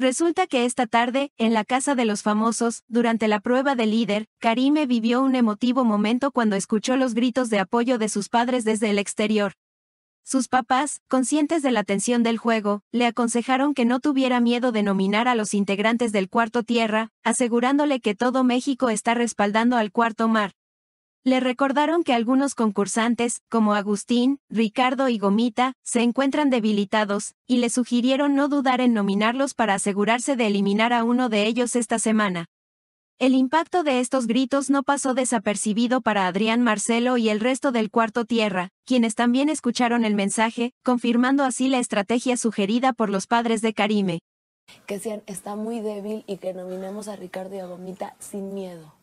Resulta que esta tarde, en la casa de los famosos, durante la prueba de líder, Karime vivió un emotivo momento cuando escuchó los gritos de apoyo de sus padres desde el exterior. Sus papás, conscientes de la tensión del juego, le aconsejaron que no tuviera miedo de nominar a los integrantes del cuarto tierra, asegurándole que todo México está respaldando al cuarto mar. Le recordaron que algunos concursantes, como Agustín, Ricardo y Gomita, se encuentran debilitados, y le sugirieron no dudar en nominarlos para asegurarse de eliminar a uno de ellos esta semana. El impacto de estos gritos no pasó desapercibido para Adrián Marcelo y el resto del cuarto tierra, quienes también escucharon el mensaje, confirmando así la estrategia sugerida por los padres de Karime. Que sean, está muy débil y que nominemos a Ricardo y a Gomita sin miedo.